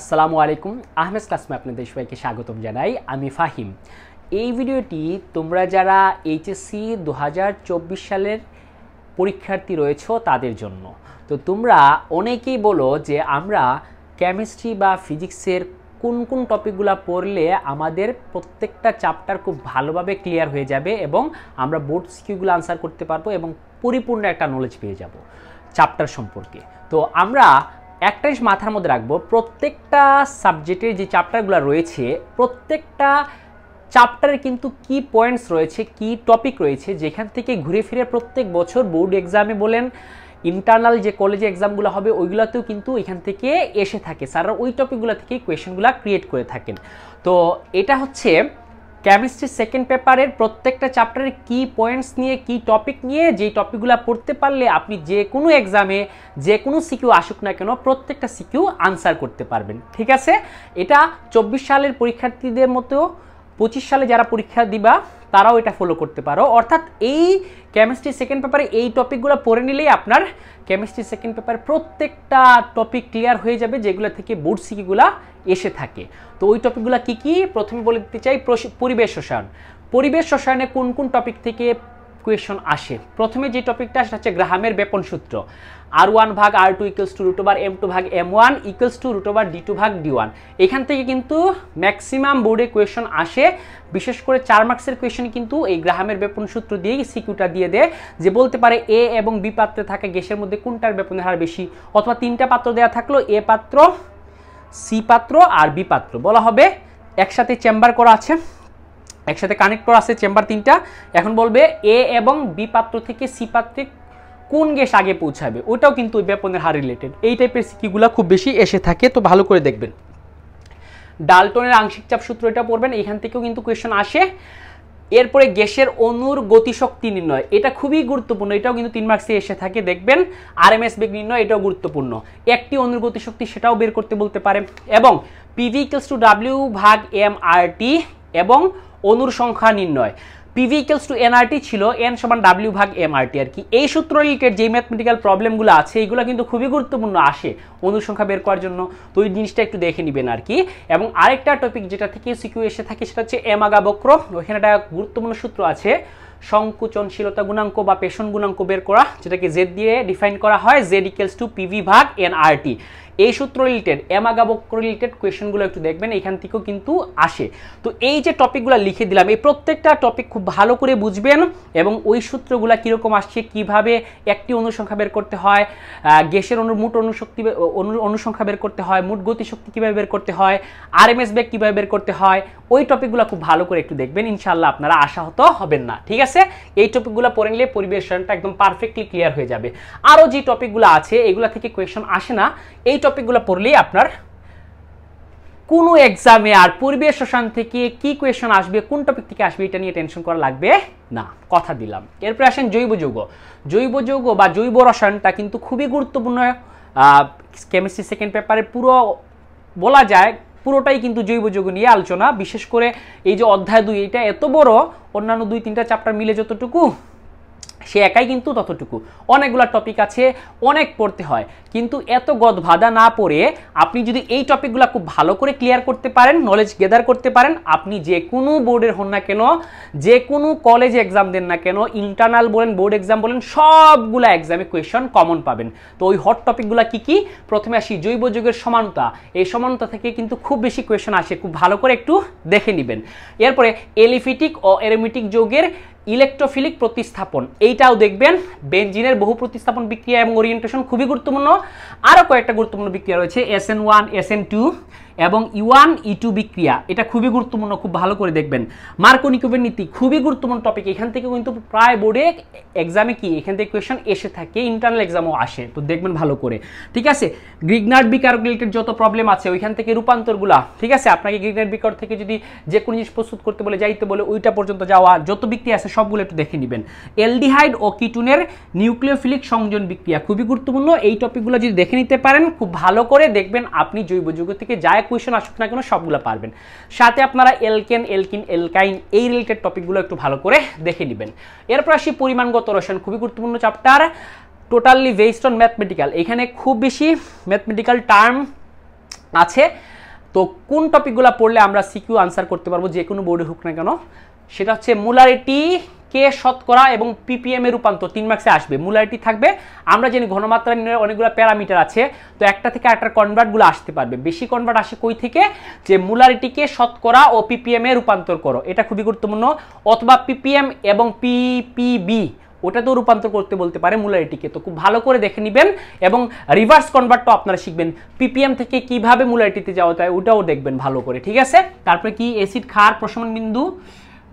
আসসালামু আলাইকুম আহমেদ কাসমা আপনাদের সবাইকে স্বাগতম জানাই আমি ফাহিম এই ভিডিওটি তোমরা যারা এইচএসসি দু সালের পরীক্ষার্থী রয়েছ তাদের জন্য তো তোমরা অনেকেই বলো যে আমরা কেমিস্ট্রি বা ফিজিক্সের কোন কোন টপিকগুলো পড়লে আমাদের প্রত্যেকটা চ্যাপ্টার খুব ভালোভাবে ক্লিয়ার হয়ে যাবে এবং আমরা বোর্ড স্কিউগুলো আনসার করতে পারবো এবং পরিপূর্ণ একটা নলেজ পেয়ে যাব চ্যাপ্টার সম্পর্কে তো আমরা একটা জিনিস মাথার মধ্যে রাখবো প্রত্যেকটা সাবজেক্টের যে চ্যাপ্টারগুলো রয়েছে প্রত্যেকটা চ্যাপ্টারে কিন্তু কি পয়েন্টস রয়েছে কি টপিক রয়েছে যেখান থেকে ঘুরে ফিরে প্রত্যেক বছর বোর্ড এক্সামে বলেন ইন্টারনাল যে কলেজে এক্সামগুলো হবে ওইগুলোতেও কিন্তু এখান থেকে এসে থাকে স্যাররা ওই টপিকগুলো থেকেই কোয়েশনগুলো ক্রিয়েট করে থাকেন তো এটা হচ্ছে কেমিস্ট্রি সেকেন্ড পেপারের প্রত্যেকটা চ্যাপ্টারের কি পয়েন্টস নিয়ে কি টপিক নিয়ে যেই টপিকগুলো পড়তে পারলে আপনি যে কোনো এক্সামে যে কোনো সিকিউ আসুক না কেন প্রত্যেকটা সিকিউ আনসার করতে পারবেন ঠিক আছে এটা চব্বিশ সালের পরীক্ষার্থীদের মতো পঁচিশ সালে যারা পরীক্ষা দিবা তারাও এটা ফলো করতে পারো অর্থাৎ এই কেমিস্ট্রি সেকেন্ড পেপারে এই টপিকগুলো পড়ে নিলেই আপনার কেমিস্ট্রি সেকেন্ড পেপারে প্রত্যেকটা টপিক ক্লিয়ার হয়ে যাবে যেগুলো থেকে বোর্ড সিকিগুলো এসে থাকে তো ওই টপিকগুলো কি কি প্রথমে বলে দিতে চাই পরিবেশ রসায়ন পরিবেশ রসায়নে কোন কোন টপিক থেকে কোয়েশন আসে প্রথমে যে টপিকটা সেটা হচ্ছে গ্রাহামের বেপন সূত্র আর ওয়ান ভাগ R two equals to root over M two M one equals to root over D two D one এখান থেকে কিন্তু ম্যাক্সিমাম বোর্ডে কোয়েশন আসে বিশেষ করে চার মার্কসের কোয়েশন কিন্তু এই গ্রাহামের বেপন সূত্র দিয়েই সিকিউটা দিয়ে দেয় যে বলতে পারে এ এবং বি পাত্রে থাকে গ্যাসের মধ্যে কোনটার বেপনের হার বেশি অথবা তিনটা পাত্র দেওয়া থাকলো এ পাত্র সি পাত্র আর বি পাত্র বলা হবে একসাথে চেম্বার করা আছে একসাথে কানেক্টর আছে চেম্বার তিনটা এখন বলবে এ এবং বি পাত্র থেকে সি পাত্রে কোন গ্যাস আগে পৌঁছাবে ওটাও কিন্তু ব্যাপনের হার রিলেটেড এই টাইপের সিকিগুলো খুব বেশি এসে থাকে তো ভালো করে দেখবেন ডালটনের আংশিক চাপ সূত্র এটা পড়বেন এখান থেকেও কিন্তু কোয়েশন আসে এরপরে গ্যাসের অনুর গতিশক্তি নির্ণয় এটা খুবই গুরুত্বপূর্ণ এটাও কিন্তু তিন মার্কসে এসে থাকে দেখবেন আর এম এস বেগ নির্ণয় এটাও গুরুত্বপূর্ণ একটি অনুর গতিশক্তি সেটাও বের করতে বলতে পারে এবং পিভি কেস টু ডাব্লিউ ভাগ এম আর টি এবং অনুর সংখ্যা নির্ণয় পিভি ইকেলস টু এনআরটি ছিল এন সমান ডাব্লিউ ভাগ এম আর কি এই সূত্র রিলেটেড যে ম্যাথমেটিক্যাল প্রবলেমগুলো আছে এইগুলো কিন্তু খুবই গুরুত্বপূর্ণ আসে অনুসংখ্যা বের করার জন্য তো ওই জিনিসটা একটু দেখে নেবেন আর কি এবং আরেকটা টপিক যেটা থেকে সিকিউ এসে থাকে সেটা হচ্ছে এমাগাবক্র ওখানে একটা গুরুত্বপূর্ণ সূত্র আছে সংকুচনশীলতা গুণাঙ্ক বা পেশন গুণাঙ্ক বের করা যেটাকে জেড দিয়ে ডিফাইন করা হয় জেড ইকেলস টু পিভি ভাগ এন আর টি এই সূত্র রিলেটেড এমাগাবক রিলেটেড কোয়েশনগুলো একটু দেখবেন এখান থেকেও কিন্তু আসে তো এই যে টপিকগুলো লিখে দিলাম এই প্রত্যেকটা টপিক খুব ভালো করে বুঝবেন এবং ওই সূত্রগুলো কীরকম আসছে কিভাবে একটি অনুসংখ্যা বের করতে হয় গ্যাসের অনু মোট অনুশক্তি অনুসংখ্যা বের করতে হয় মোট গতিশক্তি কীভাবে বের করতে হয় আর এম এস বেগ কীভাবে বের করতে হয় ওই টপিকগুলো খুব ভালো করে একটু দেখবেন ইনশাল্লাহ আপনারা আশাহত হবেন না ঠিক আছে আছে এই টপিকগুলো পড়ে নিলে পরিবেশনটা একদম পারফেক্টলি ক্লিয়ার হয়ে যাবে আরও যে টপিকগুলো আছে এগুলো থেকে কোয়েশন আসে না এই টপিকগুলো পড়লেই আপনার কোনো এক্সামে আর পরিবেশ শোষণ থেকে কি কোয়েশন আসবে কোন টপিক থেকে আসবে এটা নিয়ে টেনশন করা লাগবে না কথা দিলাম এরপরে আসেন জৈব যৌগ জৈব যৌগ বা জৈব রসায়নটা কিন্তু খুবই গুরুত্বপূর্ণ কেমিস্ট্রি সেকেন্ড পেপারে পুরো বলা যায় পুরোটাই কিন্তু জৈব যৌগ নিয়ে আলোচনা বিশেষ করে এই যে অধ্যায় দুই এটা এত বড় অন্যান্য দুই তিনটা চ্যাপ্টার মিলে যতটুকু সে একাই কিন্তু ততটুকু অনেকগুলো টপিক আছে অনেক পড়তে হয় কিন্তু এত গদ ভাদা না পড়ে আপনি যদি এই টপিকগুলো খুব ভালো করে ক্লিয়ার করতে পারেন নলেজ গেদার করতে পারেন আপনি যে কোনো বোর্ডের হন না কেন যে কোনো কলেজ এক্সাম দেন না কেন ইন্টারনাল বলেন বোর্ড এক্সাম বলেন সবগুলো এক্সামে কোয়েশন কমন পাবেন তো ওই হট টপিকগুলো কি কি প্রথমে আসি জৈব যুগের সমানতা এই সমানতা থেকে কিন্তু খুব বেশি কোয়েশন আসে খুব ভালো করে একটু দেখে নেবেন এরপরে এলিফিটিক ও এরোমেটিক যোগের ইলেকট্রোফিলিক প্রতিস্থাপন এইটাও দেখবেন বেঞ্জিনের বহু প্রতিস্থাপন বিক্রিয়া এবং ওরিয়েন্টেশন খুবই গুরুত্বপূর্ণ আরও কয়েকটা গুরুত্বপূর্ণ বিক্রিয়া রয়েছে S N one S N two এবং ইওয়ান ই টু বিক্রিয়া এটা খুবই গুরুত্বপূর্ণ খুব ভালো করে দেখবেন মার্কোনিকোভের নীতি খুবই গুরুত্বপূর্ণ টপিক এখান থেকে কিন্তু প্রায় বোর্ডে এক্সামে কি এখান থেকে কোয়েশন এসে থাকে ইন্টারনাল এক্সামও আসে তো দেখবেন ভালো করে ঠিক আছে গ্রিগনার্ড বিকার রিলেটেড যত প্রবলেম আছে ওইখান থেকে রূপান্তরগুলা ঠিক আছে আপনাকে গ্রিগনার্ড বিকার থেকে যদি যে কোনো জিনিস প্রস্তুত করতে বলে যাইতে বলে ওইটা পর্যন্ত যাওয়া যত বিক্রিয়া আছে সবগুলো একটু দেখে নেবেন এলডিহাইড ও কিটুনের নিউক্লিওফিলিক সংযোজন বিক্রিয়া খুবই গুরুত্বপূর্ণ এই টপিকগুলো যদি দেখে নিতে পারেন খুব ভালো করে দেখবেন আপনি জৈব যুগ থেকে যায় কোয়েশন আসুক না কেন সবগুলো পারবেন সাথে আপনারা এলকেন এলকিন এলকাইন এই রিলেটেড টপিকগুলো একটু ভালো করে দেখে নেবেন এরপর আসি পরিমাণগত রসায়ন খুবই গুরুত্বপূর্ণ chapter totally based on mathematical এখানে খুব বেশি ম্যাথমেটিক্যাল টার্ম আছে তো কোন টপিকগুলো পড়লে আমরা সিকিউ আনসার করতে পারবো যে কোনো বোর্ডে হোক না কেন সেটা হচ্ছে মোলারিটি কে শতকরা এবং পিপিএম এ রূপান্তর তিন মার্কসে আসবে মোলারিটি থাকবে আমরা জানি ঘনমাত্রা নির্ণয়ের অনেকগুলো প্যারামিটার আছে তো একটা থেকে একটা কনভার্টগুলো আসতে পারবে বেশি কনভার্ট আসে কই থেকে যে মুলারিটিকে শতকরা ও পিপিএম এ রূপান্তর করো এটা খুবই গুরুত্বপূর্ণ অথবা পিপিএম এবং পিপিবি ওটাতেও রূপান্তর করতে বলতে পারে মুলারিটিকে তো খুব ভালো করে দেখে নেবেন এবং রিভার্স কনভার্টটা আপনারা শিখবেন পিপিএম থেকে কিভাবে মুলারিটিতে যাওয়া যায় ওটাও দেখবেন ভালো করে ঠিক আছে তারপরে কি অ্যাসিড ক্ষার প্রশমন বিন্দু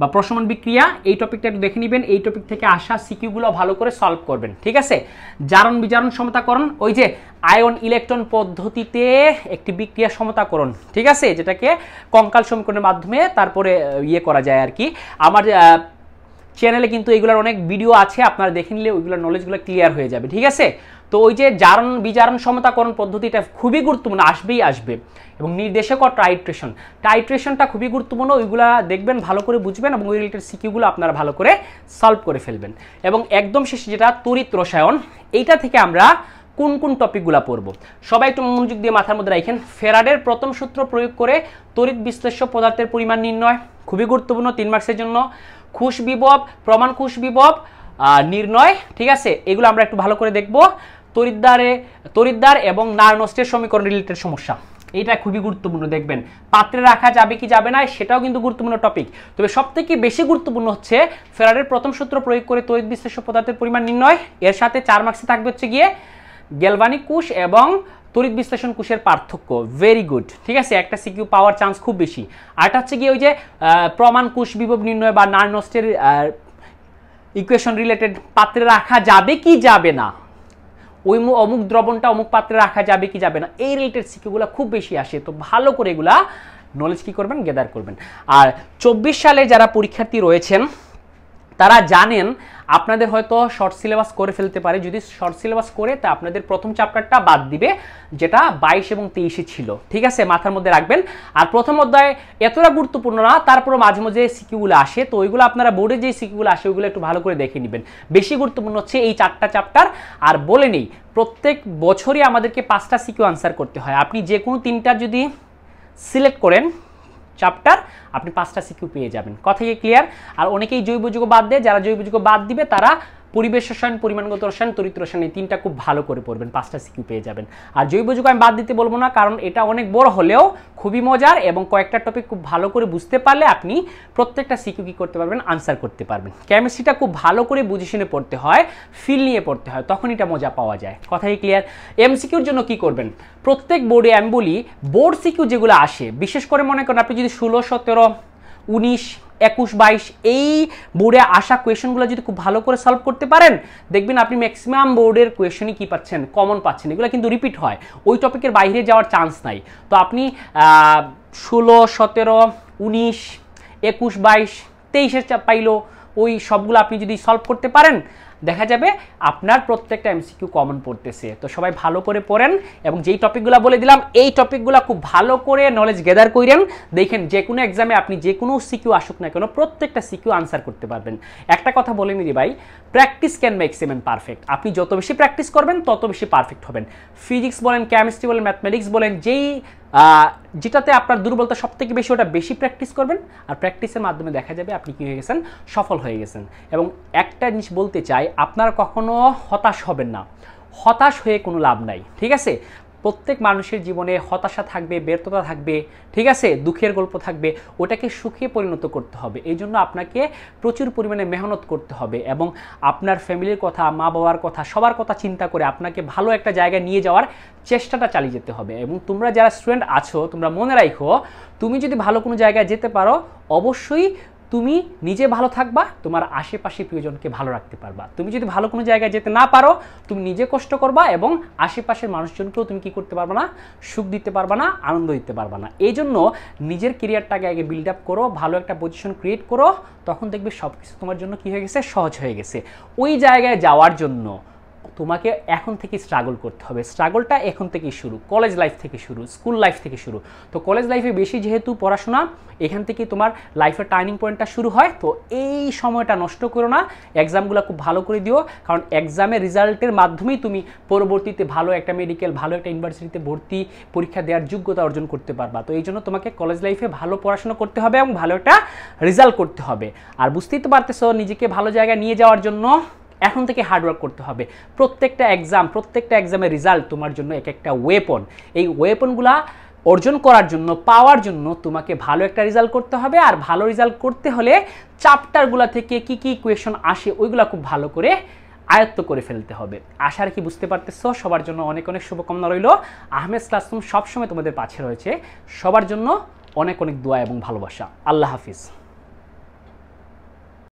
বা প্রশমন বিক্রিয়া এই টপিকটা একটু দেখে নেবেন এই টপিক থেকে আসা সিকিউগুলো ভালো করে সলভ করবেন ঠিক আছে জারণ বিজারণ সমতাকরণ ওই যে আয়ন ইলেকট্রন পদ্ধতিতে একটি বিক্রিয়া সমতাকরণ ঠিক আছে যেটাকে কঙ্কাল সমীকরণের মাধ্যমে তারপরে ইয়ে করা যায় আর কি আমার চ্যানেলে কিন্তু এগুলোর অনেক ভিডিও আছে আপনারা দেখে নিলে ওইগুলোর নলেজগুলো ক্লিয়ার হয়ে যাবে ঠিক আছে তো ওই যে জারণ বিজারণ সমতাকরণ পদ্ধতিটা খুবই গুরুত্বপূর্ণ আসবেই আসবে এবং নির্দেশক টাইট্রেশন টাইট্রেশনটা খুবই গুরুত্বপূর্ণ ওইগুলা দেখবেন ভালো করে বুঝবেন এবং ওই রিলেটেড সিকিউগুলো আপনারা ভালো করে সলভ করে ফেলবেন এবং একদম শেষে যেটা তড়িৎ রসায়ন এইটা থেকে আমরা কোন কোন টপিকগুলো পড়ব সবাই একটু মনোযোগ দিয়ে মাথার মধ্যে রাখেন ফেরাডের প্রথম সূত্র প্রয়োগ করে তড়িৎ বিশ্লেষ্য পদার্থের পরিমাণ নির্ণয় খুবই গুরুত্বপূর্ণ তিন মার্কসের জন্য খুশ বিভব প্রমাণ খুশ বিভব নির্ণয় ঠিক আছে এগুলো আমরা একটু ভালো করে দেখব তরিদ্দারে তরিদ্দার এবং নারনস্টের সমীকরণ রিলেটেড সমস্যা এটা খুবই গুরুত্বপূর্ণ দেখবেন পাত্রে রাখা যাবে কি যাবে না সেটাও কিন্তু গুরুত্বপূর্ণ টপিক তবে সবথেকে বেশি গুরুত্বপূর্ণ হচ্ছে ফেরারের প্রথম সূত্র প্রয়োগ করে তড়িৎ বিশ্লেষ্য পদার্থের পরিমাণ নির্ণয় এর সাথে চার মার্কসে থাকবে হচ্ছে গিয়ে গ্যালভানিক কুশ এবং তরিত বিশ্লেষণ কুশের পার্থক্য ভেরি গুড ঠিক আছে একটা সিকিউ পাওয়ার চান্স খুব বেশি আরটা হচ্ছে গিয়ে ওই যে প্রমাণ কুশ বিভব নির্ণয় বা নার্নস্টের ইকুয়েশন রিলেটেড পাত্রে রাখা যাবে কি যাবে না ওই অমুক দ্রবণটা অমুক পাত্রে রাখা যাবে কি যাবে না এই রিলেটেড শিক্ষাগুলো খুব বেশি আসে তো ভালো করে এগুলা নলেজ কী করবেন গেদার করবেন আর চব্বিশ সালে যারা পরীক্ষার্থী রয়েছেন তারা জানেন আপনাদের হয়তো শর্ট সিলেবাস করে ফেলতে পারে যদি শর্ট সিলেবাস করে তা আপনাদের প্রথম চ্যাপ্টারটা বাদ দিবে যেটা বাইশ এবং তেইশে ছিল ঠিক আছে মাথার মধ্যে রাখবেন আর প্রথম অধ্যায় এতটা গুরুত্বপূর্ণ না তারপর মাঝে মাঝে সিকিউগুলো আসে তো ওইগুলো আপনারা বোর্ডে যে সিকিউগুলো আসে ওইগুলো একটু ভালো করে দেখে নেবেন বেশি গুরুত্বপূর্ণ হচ্ছে এই চারটা চ্যাপ্টার আর বলে নেই প্রত্যেক বছরই আমাদেরকে পাঁচটা সিকিউ আনসার করতে হয় আপনি যে কোনো তিনটা যদি সিলেক্ট করেন চ্যাপ্টার আপনি পাঁচটা সিকিউ পেয়ে যাবেন কথা কি ক্লিয়ার আর অনেকেই জৈব যুগ বাদ দেয় যারা জৈব যুগ বাদ দিবে তারা পরিবেশ রসায়ন পরিমাণগত রসায়ন তরিত রসায়ন এই তিনটা খুব ভালো করে পড়বেন পাঁচটা সিকিউ পেয়ে যাবেন আর জৈব যুগ আমি বাদ দিতে বলবো না কারণ এটা অনেক বড় হলেও খুবই মজার এবং কয়েকটা টপিক খুব ভালো করে বুঝতে পারলে আপনি প্রত্যেকটা সিকিউ কি করতে পারবেন আনসার করতে পারবেন কেমিস্ট্রিটা খুব ভালো করে বুঝে শুনে পড়তে হয় ফিল নিয়ে পড়তে হয় তখন এটা মজা পাওয়া যায় কথাই ক্লিয়ার এমসিকিউর জন্য কি করবেন প্রত্যেক বোর্ডে আমি বলি বোর্ড সিকিউ যেগুলো আসে বিশেষ করে মনে করেন আপনি যদি ষোলো সতেরো উনিশ একুশ বাইশ এই বোর্ডে আসা কোয়েশনগুলো যদি খুব ভালো করে সলভ করতে পারেন দেখবেন আপনি ম্যাক্সিমাম বোর্ডের কোয়েশনই কী পাচ্ছেন কমন পাচ্ছেন এগুলো কিন্তু রিপিট হয় ওই টপিকের বাইরে যাওয়ার চান্স নাই তো আপনি ষোলো সতেরো উনিশ একুশ বাইশ তেইশের চাপ পাইলো ওই সবগুলো আপনি যদি সলভ করতে পারেন দেখা যাবে আপনার প্রত্যেকটা এমসিকিউ কমন পড়তেছে তো সবাই ভালো করে পড়েন এবং যেই টপিকগুলো বলে দিলাম এই টপিকগুলো খুব ভালো করে নলেজ গ্যাদার করেন দেখেন যে কোনো এক্সামে আপনি যে কোনো সিকিউ আসুক না কেন প্রত্যেকটা সিকিউ আনসার করতে পারবেন একটা কথা বলে নিদি ভাই practice can make a man perfect আপনি যত বেশি প্র্যাকটিস করবেন তত বেশি পারফেক্ট হবেন ফিজিক্স বলেন কেমিস্ট্রি বলেন ম্যাথমেটিক্স বলেন যেই যেটাতে আপনার দুর্বলতা সব থেকে বেশি ওটা বেশি প্র্যাকটিস করবেন আর প্র্যাকটিসের মাধ্যমে দেখা যাবে আপনি কী হয়ে গেছেন সফল হয়ে গেছেন এবং একটা জিনিস বলতে চাই আপনারা কখনো হতাশ হবেন না হতাশ হয়ে কোনো লাভ নাই ঠিক আছে প্রত্যেক মানুষের জীবনে হতাশা থাকবে ব্যর্থতা থাকবে ঠিক আছে দুঃখের গল্প থাকবে ওটাকে সুখে পরিণত করতে হবে এই জন্য আপনাকে প্রচুর পরিমাণে মেহনত করতে হবে এবং আপনার ফ্যামিলির কথা মা বাবার কথা সবার কথা চিন্তা করে আপনাকে ভালো একটা জায়গায় নিয়ে যাওয়ার চেষ্টাটা চালিয়ে যেতে হবে এবং তোমরা যারা স্টুডেন্ট আছো তোমরা মনে রাখো তুমি যদি ভালো কোনো জায়গায় যেতে পারো অবশ্যই তুমি নিজে ভালো থাকবা তোমার আশেপাশে প্রিয়জনকে ভালো রাখতে পারবা তুমি যদি ভালো কোনো জায়গায় যেতে না পারো তুমি নিজে কষ্ট করবা এবং আশেপাশের মানুষজনকেও তুমি কি করতে পারবা না সুখ দিতে পারবা না আনন্দ দিতে পারবা না এই জন্য নিজের কেরিয়ারটাকে আগে বিল্ড আপ করো ভালো একটা পজিশন ক্রিয়েট করো তখন দেখবে সব কিছু তোমার জন্য কী হয়ে গেছে সহজ হয়ে গেছে ওই জায়গায় যাওয়ার জন্য তোমাকে এখন থেকে স্ট্রাগল করতে হবে স্ট্রাগলটা এখন থেকে শুরু কলেজ লাইফ থেকে শুরু স্কুল লাইফ থেকে শুরু তো কলেজ লাইফে বেশি যেহেতু পড়াশোনা এখান থেকে তোমার লাইফের টার্নিং পয়েন্টটা শুরু হয় তো এই সময়টা নষ্ট করো না এক্সামগুলো খুব ভালো করে দিও কারণ এক্সামের রেজাল্টের মাধ্যমেই তুমি পরবর্তীতে ভালো একটা মেডিকেল ভালো একটা ইউনিভার্সিটিতে ভর্তি পরীক্ষা দেওয়ার যোগ্যতা অর্জন করতে পারবা তো এই জন্য তোমাকে কলেজ লাইফে ভালো পড়াশোনা করতে হবে এবং ভালো একটা রেজাল্ট করতে হবে আর বুঝতেই তো পারতেছো নিজেকে ভালো জায়গায় নিয়ে যাওয়ার জন্য এখন থেকে হার্ডওয়ার্ক করতে হবে প্রত্যেকটা এক্সাম প্রত্যেকটা এক্সামের রেজাল্ট তোমার জন্য এক একটা ওয়েপন এই ওয়েপনগুলা অর্জন করার জন্য পাওয়ার জন্য তোমাকে ভালো একটা রেজাল্ট করতে হবে আর ভালো রেজাল্ট করতে হলে চ্যাপ্টারগুলো থেকে কি কি কোয়েশন আসে ওইগুলো খুব ভালো করে আয়ত্ত করে ফেলতে হবে আশা কি বুঝতে পারতেছ সবার জন্য অনেক অনেক শুভকামনা রইল আহমেদ ক্লাসরুম সবসময় তোমাদের পাশে রয়েছে সবার জন্য অনেক অনেক দোয়া এবং ভালোবাসা আল্লাহ হাফিজ